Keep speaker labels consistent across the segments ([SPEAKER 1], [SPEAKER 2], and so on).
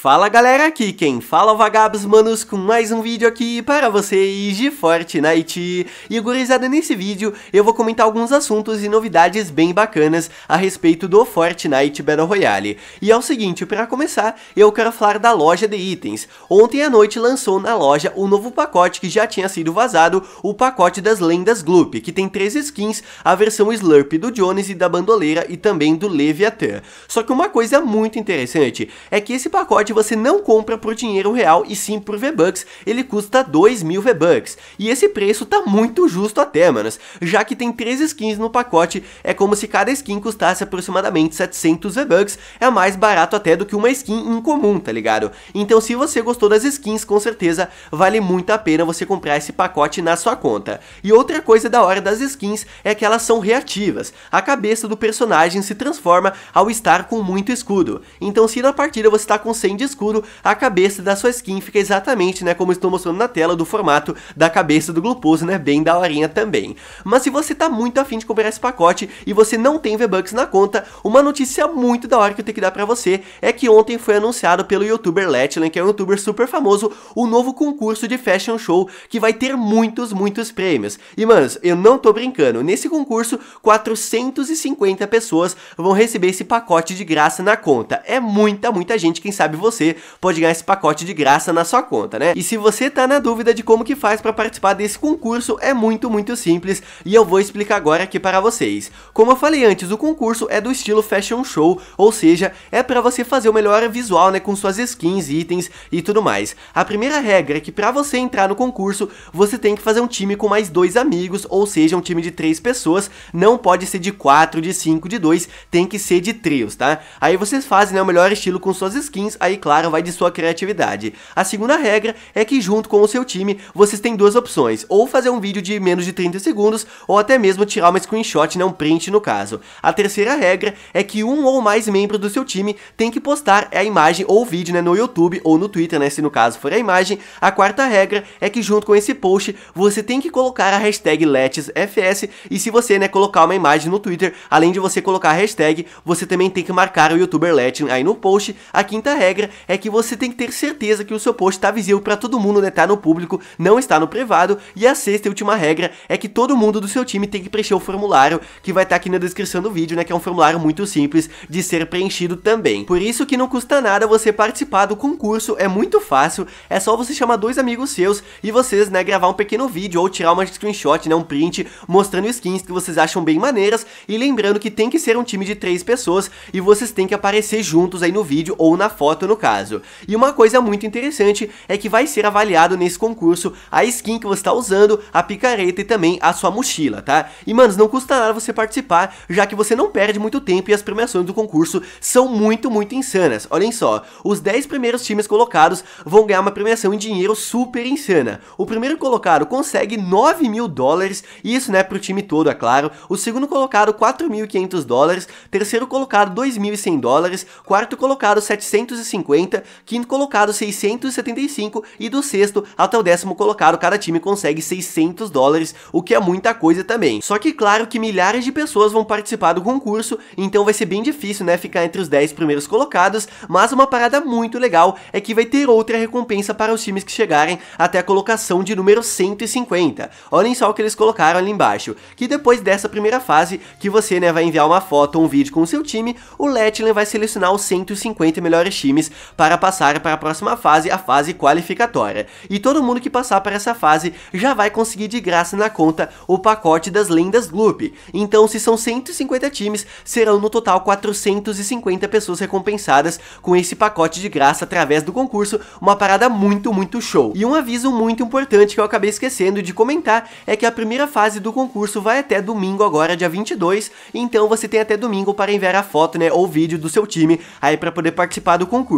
[SPEAKER 1] Fala galera, aqui quem fala é o Vagabos Manos com mais um vídeo aqui para vocês de Fortnite. E gurizada, nesse vídeo eu vou comentar alguns assuntos e novidades bem bacanas a respeito do Fortnite Battle Royale. E é o seguinte, para começar, eu quero falar da loja de itens. Ontem à noite lançou na loja o um novo pacote que já tinha sido vazado, o pacote das lendas Gloop, que tem três skins, a versão Slurp do Jones e da Bandoleira e também do Leviathan. Só que uma coisa muito interessante é que esse pacote pacote você não compra por dinheiro real e sim por V-Bucks, ele custa 2 mil V-Bucks. E esse preço tá muito justo até, manos, já que tem 3 skins no pacote, é como se cada skin custasse aproximadamente 700 V-Bucks, é mais barato até do que uma skin comum, tá ligado? Então se você gostou das skins, com certeza vale muito a pena você comprar esse pacote na sua conta. E outra coisa da hora das skins é que elas são reativas, a cabeça do personagem se transforma ao estar com muito escudo. Então se na partida você está com 100 de escuro, a cabeça da sua skin fica exatamente, né, como estou mostrando na tela, do formato da cabeça do Gluposo, né, bem daorinha também. Mas se você tá muito afim de comprar esse pacote e você não tem V-Bucks na conta, uma notícia muito da hora que eu tenho que dar pra você é que ontem foi anunciado pelo youtuber Letland, que é um youtuber super famoso, o novo concurso de fashion show que vai ter muitos, muitos prêmios. E, manos, eu não tô brincando, nesse concurso, 450 pessoas vão receber esse pacote de graça na conta. É muita, muita gente, quem sabe você você pode ganhar esse pacote de graça na sua conta, né? E se você tá na dúvida de como que faz para participar desse concurso, é muito, muito simples e eu vou explicar agora aqui para vocês. Como eu falei antes, o concurso é do estilo fashion show, ou seja, é para você fazer o melhor visual, né, com suas skins, itens e tudo mais. A primeira regra é que para você entrar no concurso, você tem que fazer um time com mais dois amigos, ou seja, um time de três pessoas, não pode ser de quatro, de cinco, de dois, tem que ser de trios, tá? Aí vocês fazem, né, o melhor estilo com suas skins, aí claro, vai de sua criatividade. A segunda regra é que junto com o seu time, vocês têm duas opções, ou fazer um vídeo de menos de 30 segundos, ou até mesmo tirar uma screenshot, não né, print no caso. A terceira regra é que um ou mais membros do seu time tem que postar a imagem ou vídeo né, no YouTube ou no Twitter, né, se no caso for a imagem. A quarta regra é que junto com esse post, você tem que colocar a hashtag Let'sFS e se você né, colocar uma imagem no Twitter, além de você colocar a hashtag, você também tem que marcar o youtuber Let aí no post. A quinta regra é que você tem que ter certeza que o seu post está visível para todo mundo, né? Tá no público, não está no privado. E a sexta e última regra é que todo mundo do seu time tem que preencher o formulário que vai estar tá aqui na descrição do vídeo, né? Que é um formulário muito simples de ser preenchido também. Por isso que não custa nada você participar do concurso, é muito fácil, é só você chamar dois amigos seus e vocês, né, gravar um pequeno vídeo ou tirar uma screenshot, né, um print mostrando skins que vocês acham bem maneiras e lembrando que tem que ser um time de três pessoas e vocês têm que aparecer juntos aí no vídeo ou na foto no caso. E uma coisa muito interessante é que vai ser avaliado nesse concurso a skin que você está usando, a picareta e também a sua mochila, tá? E manos, não custa nada você participar, já que você não perde muito tempo e as premiações do concurso são muito, muito insanas. Olhem só, os 10 primeiros times colocados vão ganhar uma premiação em dinheiro super insana. O primeiro colocado consegue 9 mil dólares, isso né, pro time todo, é claro. O segundo colocado, 4.500 dólares. Terceiro colocado, 2.100 dólares. Quarto colocado, 750 650, quinto colocado 675 e do sexto até o décimo colocado cada time consegue 600 dólares, o que é muita coisa também. Só que claro que milhares de pessoas vão participar do concurso, então vai ser bem difícil né, ficar entre os 10 primeiros colocados, mas uma parada muito legal é que vai ter outra recompensa para os times que chegarem até a colocação de número 150. Olhem só o que eles colocaram ali embaixo, que depois dessa primeira fase, que você né, vai enviar uma foto ou um vídeo com o seu time, o Letlin vai selecionar os 150 melhores times para passar para a próxima fase, a fase qualificatória. E todo mundo que passar para essa fase já vai conseguir de graça na conta o pacote das lendas Gloop. Então, se são 150 times, serão no total 450 pessoas recompensadas com esse pacote de graça através do concurso, uma parada muito, muito show. E um aviso muito importante que eu acabei esquecendo de comentar é que a primeira fase do concurso vai até domingo agora, dia 22, então você tem até domingo para enviar a foto, né, ou vídeo do seu time aí para poder participar do concurso.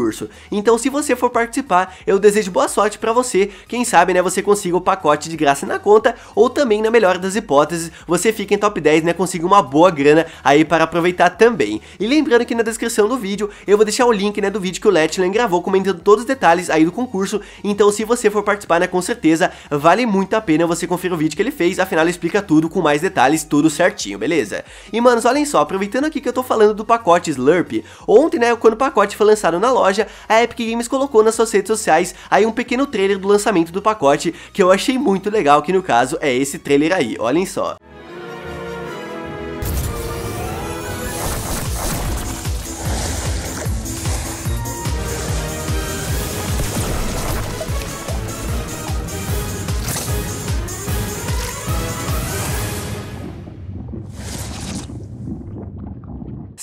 [SPEAKER 1] Então se você for participar, eu desejo boa sorte para você. Quem sabe, né, você consiga o pacote de graça na conta ou também na melhor das hipóteses, você fica em top 10, né, consiga uma boa grana aí para aproveitar também. E lembrando que na descrição do vídeo eu vou deixar o link, né, do vídeo que o Letland gravou comentando todos os detalhes aí do concurso. Então se você for participar, né, com certeza vale muito a pena você conferir o vídeo que ele fez, afinal ele explica tudo com mais detalhes, tudo certinho, beleza? E manos, olhem só, aproveitando aqui que eu tô falando do pacote Slurp, ontem, né, quando o pacote foi lançado na loja, loja, a Epic Games colocou nas suas redes sociais aí um pequeno trailer do lançamento do pacote, que eu achei muito legal, que no caso é esse trailer aí, olhem só.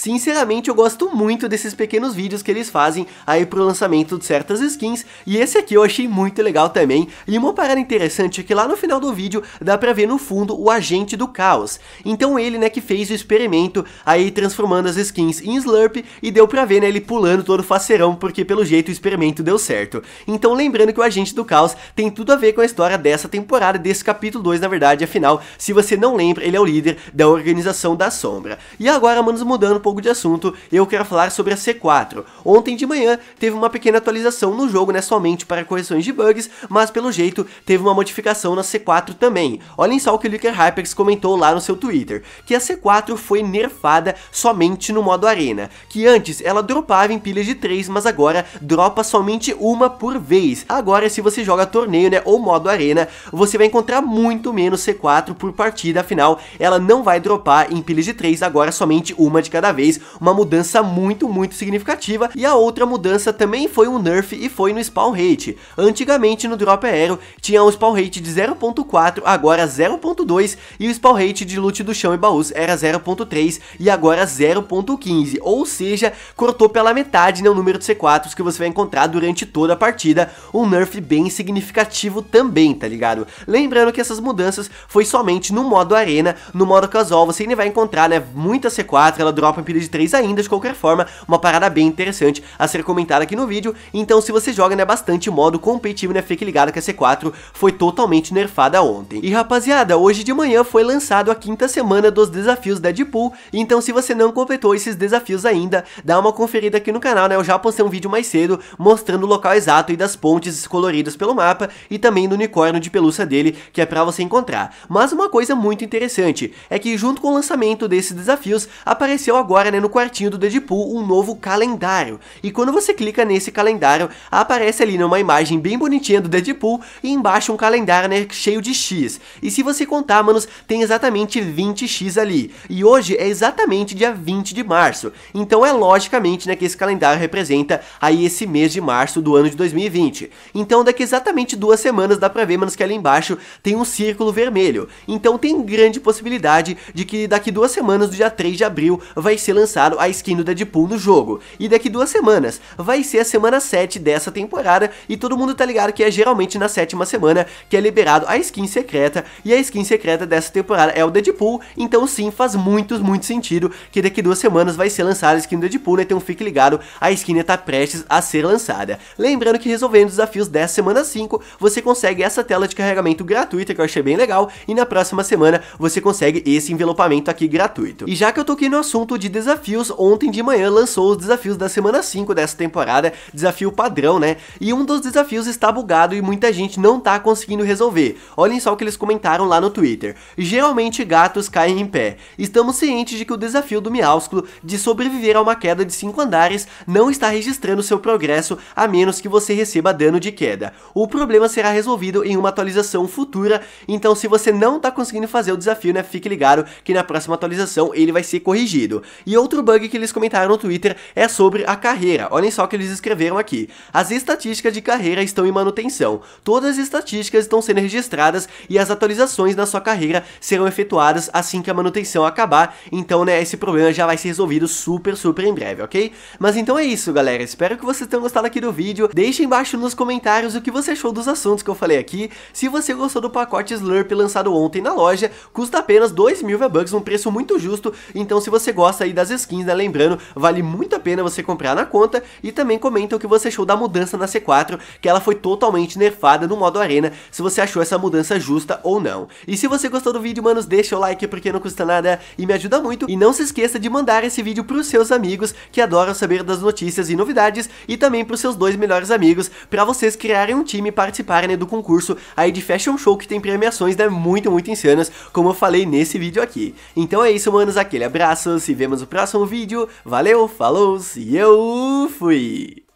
[SPEAKER 1] Sinceramente, eu gosto muito desses pequenos vídeos que eles fazem aí pro lançamento de certas skins, e esse aqui eu achei muito legal também, e uma parada interessante é que lá no final do vídeo dá pra ver no fundo o agente do caos. Então ele, né, que fez o experimento aí transformando as skins em Slurp, e deu pra ver, né, ele pulando todo faceirão, porque pelo jeito o experimento deu certo. Então lembrando que o agente do caos tem tudo a ver com a história dessa temporada, desse capítulo 2, na verdade, afinal, se você não lembra, ele é o líder da Organização da Sombra. E agora, manos, mudando um pouco pouco de assunto, eu quero falar sobre a C4. Ontem de manhã teve uma pequena atualização no jogo, né, somente para correções de bugs, mas pelo jeito teve uma modificação na C4 também. Olhem só o que o Licker Hypex comentou lá no seu Twitter, que a C4 foi nerfada somente no modo arena, que antes ela dropava em pilhas de 3, mas agora dropa somente uma por vez. Agora se você joga torneio, né, ou modo arena, você vai encontrar muito menos C4 por partida, afinal ela não vai dropar em pilhas de 3, agora somente uma de cada vez vez uma mudança muito, muito significativa, e a outra mudança também foi um nerf e foi no spawn rate. Antigamente no Drop Aero tinha um spawn rate de 0.4, agora 0.2, e o spawn rate de loot do chão e baús era 0.3 e agora 0.15, ou seja, cortou pela metade né, o número de C4s que você vai encontrar durante toda a partida, um nerf bem significativo também, tá ligado? Lembrando que essas mudanças foi somente no modo arena, no modo casual você ainda vai encontrar né, muita C4, ela dropa de 3 ainda, de qualquer forma, uma parada bem interessante a ser comentada aqui no vídeo. Então, se você joga, né, bastante modo competitivo, né, fique ligado que a C4 foi totalmente nerfada ontem. E, rapaziada, hoje de manhã foi lançado a quinta semana dos desafios Deadpool, então se você não completou esses desafios ainda, dá uma conferida aqui no canal, né, eu já postei um vídeo mais cedo mostrando o local exato e das pontes coloridas pelo mapa e também do unicórnio de pelúcia dele, que é pra você encontrar. Mas uma coisa muito interessante é que junto com o lançamento desses desafios, apareceu agora agora, né, no quartinho do Deadpool, um novo calendário. E quando você clica nesse calendário, aparece ali numa imagem bem bonitinha do Deadpool e embaixo um calendário, né, cheio de X. E se você contar, manos, tem exatamente 20 X ali. E hoje é exatamente dia 20 de março. Então é logicamente, né, que esse calendário representa aí esse mês de março do ano de 2020. Então daqui exatamente duas semanas dá pra ver, manos, que ali embaixo tem um círculo vermelho. Então tem grande possibilidade de que daqui duas semanas, do dia 3 de abril, vai ser ser lançado a skin do Deadpool no jogo. E daqui duas semanas, vai ser a semana 7 dessa temporada, e todo mundo tá ligado que é geralmente na sétima semana que é liberado a skin secreta, e a skin secreta dessa temporada é o Deadpool, então sim, faz muito, muito sentido que daqui duas semanas vai ser lançada a skin do Deadpool, né? então fique ligado, a skin tá prestes a ser lançada. Lembrando que resolvendo os desafios dessa semana 5, você consegue essa tela de carregamento gratuita, que eu achei bem legal, e na próxima semana você consegue esse envelopamento aqui gratuito. E já que eu toquei no assunto de desafios, ontem de manhã lançou os desafios da semana 5 dessa temporada, desafio padrão, né? E um dos desafios está bugado e muita gente não tá conseguindo resolver. Olhem só o que eles comentaram lá no Twitter. Geralmente gatos caem em pé. Estamos cientes de que o desafio do Miaúsculo de sobreviver a uma queda de 5 andares não está registrando seu progresso a menos que você receba dano de queda. O problema será resolvido em uma atualização futura, então se você não tá conseguindo fazer o desafio, né, fique ligado que na próxima atualização ele vai ser corrigido. E outro bug que eles comentaram no Twitter é sobre a carreira. Olhem só o que eles escreveram aqui. As estatísticas de carreira estão em manutenção. Todas as estatísticas estão sendo registradas e as atualizações na sua carreira serão efetuadas assim que a manutenção acabar. Então, né, esse problema já vai ser resolvido super, super em breve, ok? Mas então é isso, galera. Espero que vocês tenham gostado aqui do vídeo. Deixem embaixo nos comentários o que você achou dos assuntos que eu falei aqui. Se você gostou do pacote Slurp lançado ontem na loja, custa apenas 2 mil V-Bucks, um preço muito justo. Então, se você gosta aí das skins, né? Lembrando, vale muito a pena você comprar na conta e também comenta o que você achou da mudança na C4, que ela foi totalmente nerfada no modo arena, se você achou essa mudança justa ou não. E se você gostou do vídeo, manos, deixa o like porque não custa nada e me ajuda muito. E não se esqueça de mandar esse vídeo pros seus amigos que adoram saber das notícias e novidades e também pros seus dois melhores amigos para vocês criarem um time e participarem né, do concurso aí de Fashion Show que tem premiações né, muito, muito insanas, como eu falei nesse vídeo aqui. Então é isso, manos, aquele abraço, se vemos no próximo vídeo. Valeu, falou e eu fui!